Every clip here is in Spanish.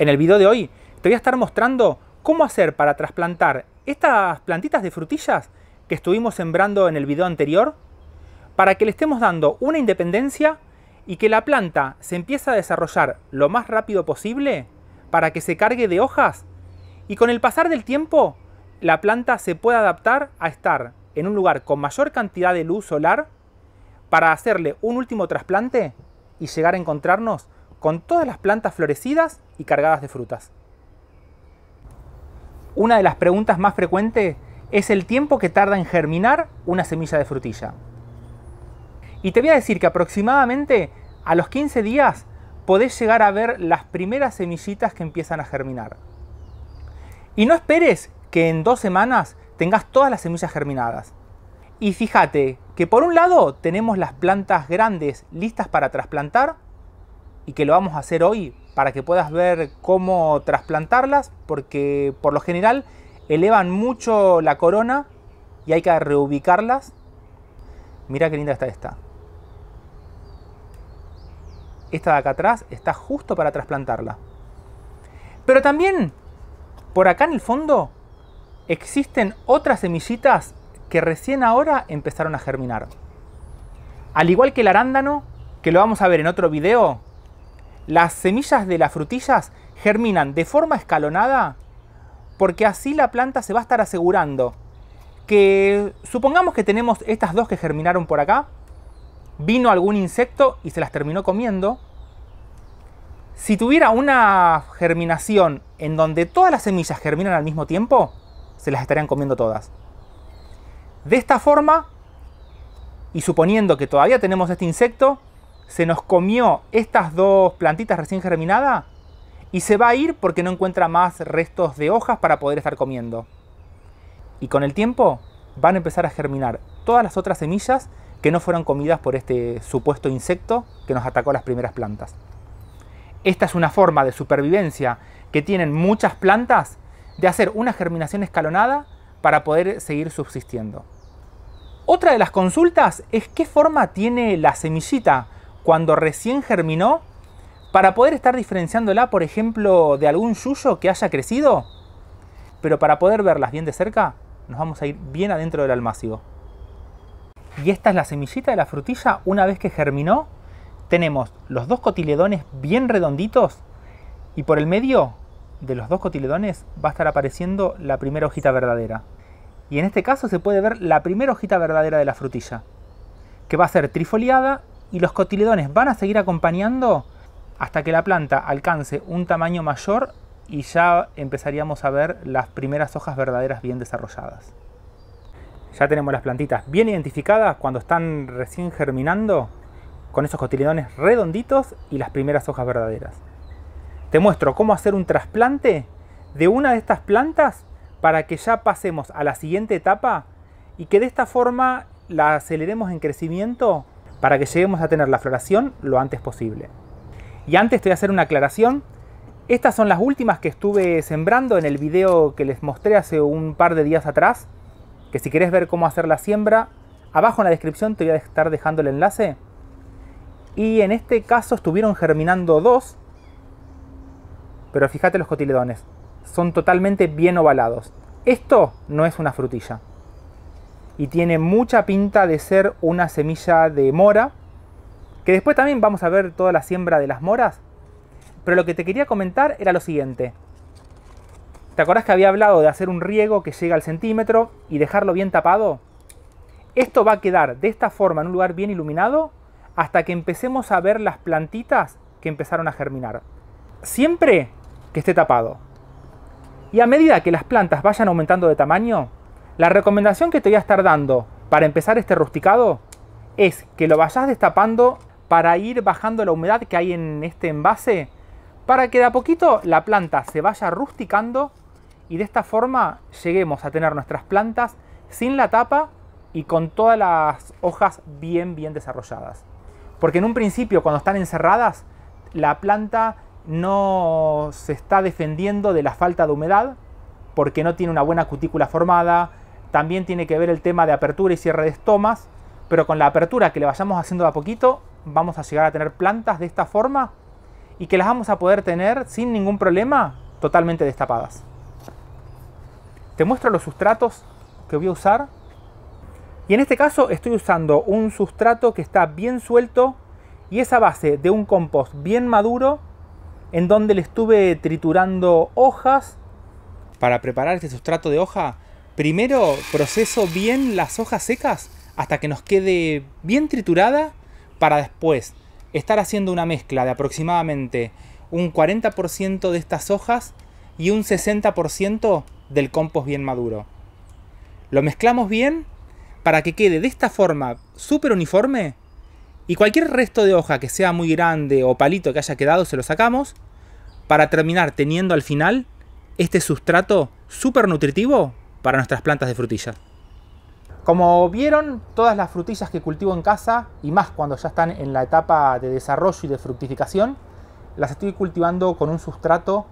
En el video de hoy te voy a estar mostrando cómo hacer para trasplantar estas plantitas de frutillas que estuvimos sembrando en el video anterior para que le estemos dando una independencia y que la planta se empiece a desarrollar lo más rápido posible para que se cargue de hojas y con el pasar del tiempo la planta se pueda adaptar a estar en un lugar con mayor cantidad de luz solar para hacerle un último trasplante y llegar a encontrarnos con todas las plantas florecidas y cargadas de frutas. Una de las preguntas más frecuentes es el tiempo que tarda en germinar una semilla de frutilla. Y te voy a decir que aproximadamente a los 15 días podés llegar a ver las primeras semillitas que empiezan a germinar. Y no esperes que en dos semanas tengas todas las semillas germinadas. Y fíjate que por un lado tenemos las plantas grandes listas para trasplantar y que lo vamos a hacer hoy para que puedas ver cómo trasplantarlas, porque por lo general elevan mucho la corona y hay que reubicarlas. Mira qué linda está esta. Esta de acá atrás está justo para trasplantarla. Pero también, por acá en el fondo, existen otras semillitas que recién ahora empezaron a germinar. Al igual que el arándano, que lo vamos a ver en otro video, las semillas de las frutillas germinan de forma escalonada porque así la planta se va a estar asegurando que supongamos que tenemos estas dos que germinaron por acá, vino algún insecto y se las terminó comiendo. Si tuviera una germinación en donde todas las semillas germinan al mismo tiempo, se las estarían comiendo todas. De esta forma, y suponiendo que todavía tenemos este insecto, se nos comió estas dos plantitas recién germinadas y se va a ir porque no encuentra más restos de hojas para poder estar comiendo. Y con el tiempo van a empezar a germinar todas las otras semillas que no fueron comidas por este supuesto insecto que nos atacó a las primeras plantas. Esta es una forma de supervivencia que tienen muchas plantas de hacer una germinación escalonada para poder seguir subsistiendo. Otra de las consultas es qué forma tiene la semillita cuando recién germinó, para poder estar diferenciándola, por ejemplo, de algún yuyo que haya crecido, pero para poder verlas bien de cerca, nos vamos a ir bien adentro del almácigo. Y esta es la semillita de la frutilla, una vez que germinó, tenemos los dos cotiledones bien redonditos y por el medio de los dos cotiledones va a estar apareciendo la primera hojita verdadera. Y en este caso se puede ver la primera hojita verdadera de la frutilla, que va a ser trifoliada y los cotiledones van a seguir acompañando hasta que la planta alcance un tamaño mayor y ya empezaríamos a ver las primeras hojas verdaderas bien desarrolladas. Ya tenemos las plantitas bien identificadas cuando están recién germinando con esos cotiledones redonditos y las primeras hojas verdaderas. Te muestro cómo hacer un trasplante de una de estas plantas para que ya pasemos a la siguiente etapa y que de esta forma la aceleremos en crecimiento para que lleguemos a tener la floración lo antes posible. Y antes te voy a hacer una aclaración. Estas son las últimas que estuve sembrando en el video que les mostré hace un par de días atrás, que si quieres ver cómo hacer la siembra, abajo en la descripción te voy a estar dejando el enlace. Y en este caso estuvieron germinando dos, pero fíjate los cotiledones, son totalmente bien ovalados. Esto no es una frutilla y tiene mucha pinta de ser una semilla de mora, que después también vamos a ver toda la siembra de las moras. Pero lo que te quería comentar era lo siguiente. ¿Te acordás que había hablado de hacer un riego que llega al centímetro y dejarlo bien tapado? Esto va a quedar de esta forma en un lugar bien iluminado hasta que empecemos a ver las plantitas que empezaron a germinar. Siempre que esté tapado. Y a medida que las plantas vayan aumentando de tamaño, la recomendación que te voy a estar dando para empezar este rusticado es que lo vayas destapando para ir bajando la humedad que hay en este envase para que de a poquito la planta se vaya rusticando y de esta forma lleguemos a tener nuestras plantas sin la tapa y con todas las hojas bien bien desarrolladas. Porque en un principio cuando están encerradas la planta no se está defendiendo de la falta de humedad porque no tiene una buena cutícula formada, también tiene que ver el tema de apertura y cierre de estomas, pero con la apertura que le vayamos haciendo de a poquito, vamos a llegar a tener plantas de esta forma y que las vamos a poder tener sin ningún problema totalmente destapadas. Te muestro los sustratos que voy a usar. Y en este caso estoy usando un sustrato que está bien suelto y es a base de un compost bien maduro en donde le estuve triturando hojas. Para preparar este sustrato de hoja Primero proceso bien las hojas secas hasta que nos quede bien triturada para después estar haciendo una mezcla de aproximadamente un 40% de estas hojas y un 60% del compost bien maduro. Lo mezclamos bien para que quede de esta forma súper uniforme y cualquier resto de hoja que sea muy grande o palito que haya quedado se lo sacamos para terminar teniendo al final este sustrato súper nutritivo para nuestras plantas de frutilla Como vieron, todas las frutillas que cultivo en casa, y más cuando ya están en la etapa de desarrollo y de fructificación, las estoy cultivando con un sustrato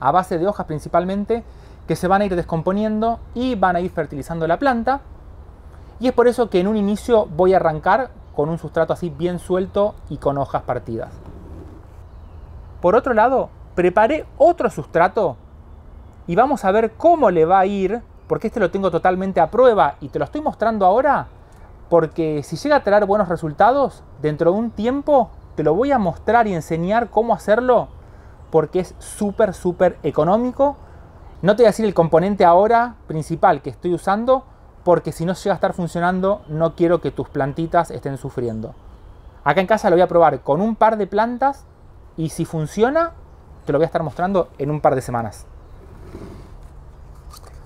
a base de hojas principalmente, que se van a ir descomponiendo y van a ir fertilizando la planta. Y es por eso que en un inicio voy a arrancar con un sustrato así bien suelto y con hojas partidas. Por otro lado, preparé otro sustrato y vamos a ver cómo le va a ir, porque este lo tengo totalmente a prueba y te lo estoy mostrando ahora, porque si llega a traer buenos resultados, dentro de un tiempo te lo voy a mostrar y enseñar cómo hacerlo, porque es súper, súper económico. No te voy a decir el componente ahora principal que estoy usando, porque si no llega a estar funcionando, no quiero que tus plantitas estén sufriendo. Acá en casa lo voy a probar con un par de plantas y si funciona, te lo voy a estar mostrando en un par de semanas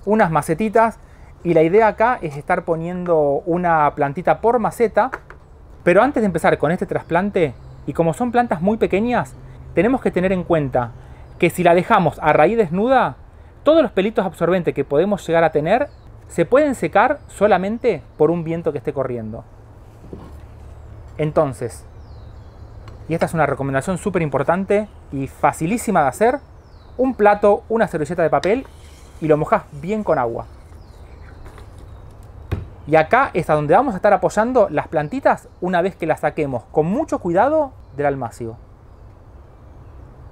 unas macetitas y la idea acá es estar poniendo una plantita por maceta, pero antes de empezar con este trasplante, y como son plantas muy pequeñas, tenemos que tener en cuenta que si la dejamos a raíz desnuda, todos los pelitos absorbentes que podemos llegar a tener se pueden secar solamente por un viento que esté corriendo. Entonces, y esta es una recomendación súper importante y facilísima de hacer, un plato, una servilleta de papel y lo mojas bien con agua. Y acá es donde vamos a estar apoyando las plantitas una vez que las saquemos con mucho cuidado del almacio.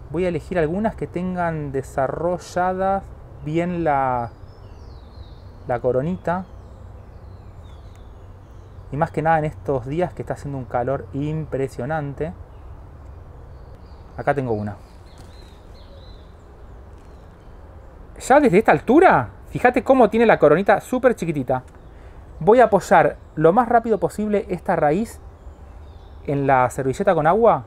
Voy a elegir algunas que tengan desarrolladas bien la, la coronita. Y más que nada en estos días que está haciendo un calor impresionante. Acá tengo una. ya desde esta altura, fíjate cómo tiene la coronita súper chiquitita. Voy a apoyar lo más rápido posible esta raíz en la servilleta con agua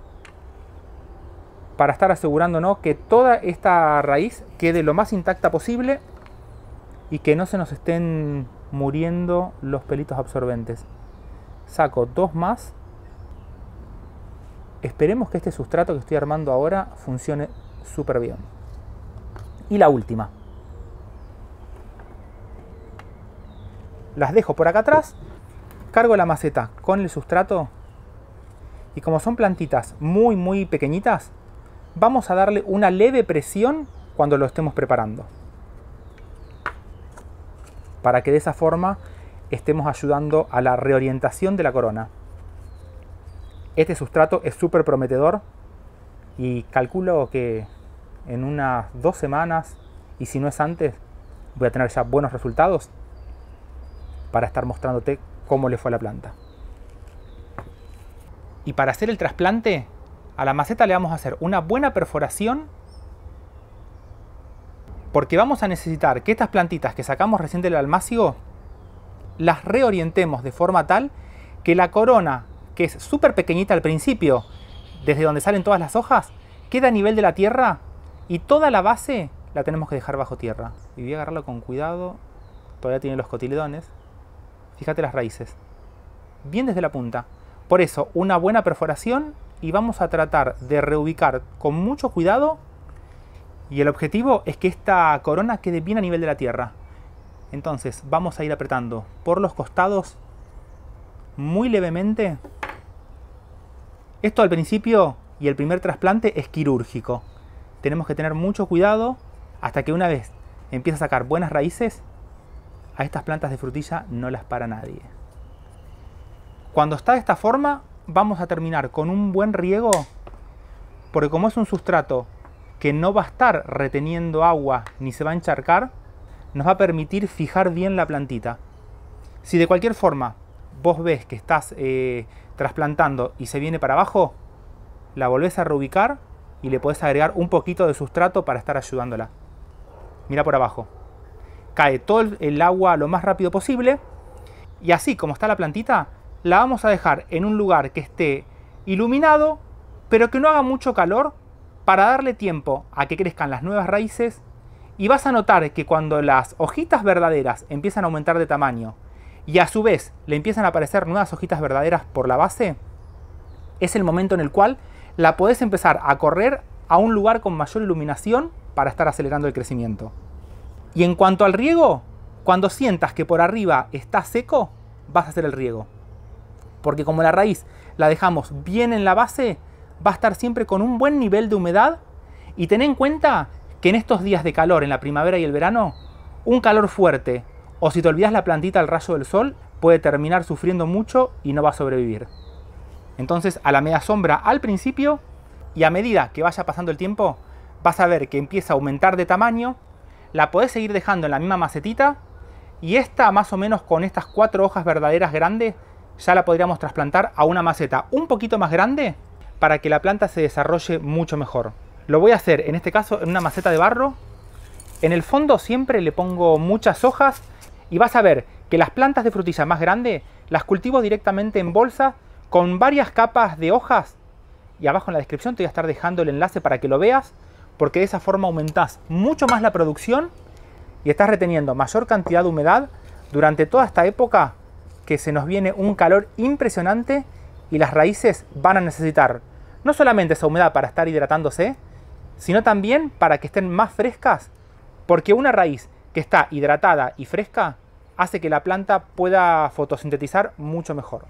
para estar asegurándonos que toda esta raíz quede lo más intacta posible y que no se nos estén muriendo los pelitos absorbentes. Saco dos más. Esperemos que este sustrato que estoy armando ahora funcione súper bien. Y la última. Las dejo por acá atrás, cargo la maceta con el sustrato y como son plantitas muy muy pequeñitas, vamos a darle una leve presión cuando lo estemos preparando. Para que de esa forma estemos ayudando a la reorientación de la corona. Este sustrato es súper prometedor y calculo que en unas dos semanas y si no es antes voy a tener ya buenos resultados para estar mostrándote cómo le fue a la planta. Y para hacer el trasplante, a la maceta le vamos a hacer una buena perforación porque vamos a necesitar que estas plantitas que sacamos recién del almácigo las reorientemos de forma tal que la corona, que es súper pequeñita al principio, desde donde salen todas las hojas, queda a nivel de la tierra y toda la base la tenemos que dejar bajo tierra. Y voy a agarrarlo con cuidado, todavía tiene los cotiledones. Fíjate las raíces. Bien desde la punta. Por eso, una buena perforación y vamos a tratar de reubicar con mucho cuidado. Y el objetivo es que esta corona quede bien a nivel de la tierra. Entonces, vamos a ir apretando por los costados muy levemente. Esto al principio y el primer trasplante es quirúrgico. Tenemos que tener mucho cuidado hasta que una vez empieza a sacar buenas raíces, a estas plantas de frutilla no las para nadie. Cuando está de esta forma, vamos a terminar con un buen riego, porque como es un sustrato que no va a estar reteniendo agua ni se va a encharcar, nos va a permitir fijar bien la plantita. Si de cualquier forma vos ves que estás eh, trasplantando y se viene para abajo, la volvés a reubicar y le podés agregar un poquito de sustrato para estar ayudándola. Mira por abajo cae todo el agua lo más rápido posible. Y así como está la plantita, la vamos a dejar en un lugar que esté iluminado, pero que no haga mucho calor para darle tiempo a que crezcan las nuevas raíces. Y vas a notar que cuando las hojitas verdaderas empiezan a aumentar de tamaño y a su vez le empiezan a aparecer nuevas hojitas verdaderas por la base, es el momento en el cual la podés empezar a correr a un lugar con mayor iluminación para estar acelerando el crecimiento. Y en cuanto al riego, cuando sientas que por arriba está seco, vas a hacer el riego. Porque como la raíz la dejamos bien en la base, va a estar siempre con un buen nivel de humedad. Y ten en cuenta que en estos días de calor, en la primavera y el verano, un calor fuerte o si te olvidas la plantita al rayo del sol, puede terminar sufriendo mucho y no va a sobrevivir. Entonces, a la media sombra al principio y a medida que vaya pasando el tiempo, vas a ver que empieza a aumentar de tamaño la podés seguir dejando en la misma macetita y esta más o menos con estas cuatro hojas verdaderas grandes ya la podríamos trasplantar a una maceta un poquito más grande para que la planta se desarrolle mucho mejor. Lo voy a hacer en este caso en una maceta de barro. En el fondo siempre le pongo muchas hojas y vas a ver que las plantas de frutilla más grandes las cultivo directamente en bolsa con varias capas de hojas y abajo en la descripción te voy a estar dejando el enlace para que lo veas porque de esa forma aumentás mucho más la producción y estás reteniendo mayor cantidad de humedad durante toda esta época que se nos viene un calor impresionante y las raíces van a necesitar no solamente esa humedad para estar hidratándose, sino también para que estén más frescas, porque una raíz que está hidratada y fresca hace que la planta pueda fotosintetizar mucho mejor.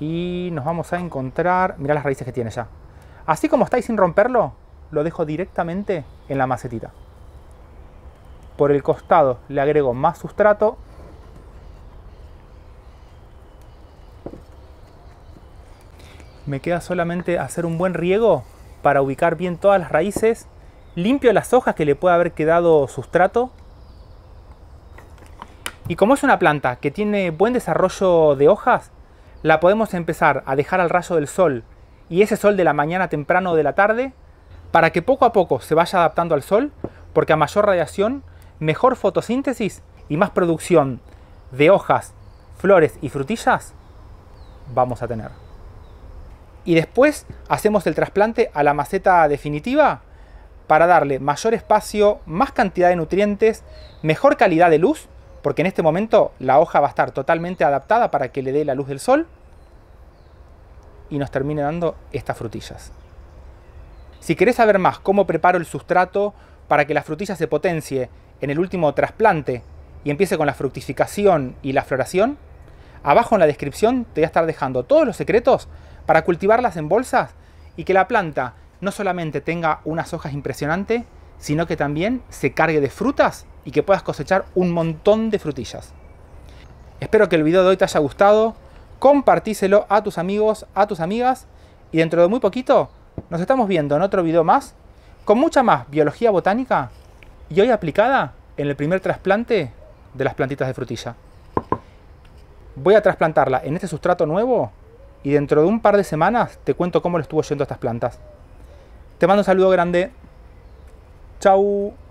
Y nos vamos a encontrar, mirá las raíces que tiene ya. Así como estáis sin romperlo, lo dejo directamente en la macetita. Por el costado le agrego más sustrato. Me queda solamente hacer un buen riego para ubicar bien todas las raíces. Limpio las hojas que le pueda haber quedado sustrato. Y como es una planta que tiene buen desarrollo de hojas, la podemos empezar a dejar al rayo del sol y ese sol de la mañana temprano o de la tarde para que poco a poco se vaya adaptando al sol, porque a mayor radiación, mejor fotosíntesis y más producción de hojas, flores y frutillas vamos a tener. Y después hacemos el trasplante a la maceta definitiva para darle mayor espacio, más cantidad de nutrientes, mejor calidad de luz, porque en este momento la hoja va a estar totalmente adaptada para que le dé la luz del sol y nos termine dando estas frutillas. Si querés saber más cómo preparo el sustrato para que la frutilla se potencie en el último trasplante y empiece con la fructificación y la floración, abajo en la descripción te voy a estar dejando todos los secretos para cultivarlas en bolsas y que la planta no solamente tenga unas hojas impresionantes, sino que también se cargue de frutas y que puedas cosechar un montón de frutillas. Espero que el video de hoy te haya gustado, compartíselo a tus amigos, a tus amigas y dentro de muy poquito nos estamos viendo en otro video más, con mucha más biología botánica y hoy aplicada en el primer trasplante de las plantitas de frutilla. Voy a trasplantarla en este sustrato nuevo y dentro de un par de semanas te cuento cómo le estuvo yendo a estas plantas. Te mando un saludo grande. Chao.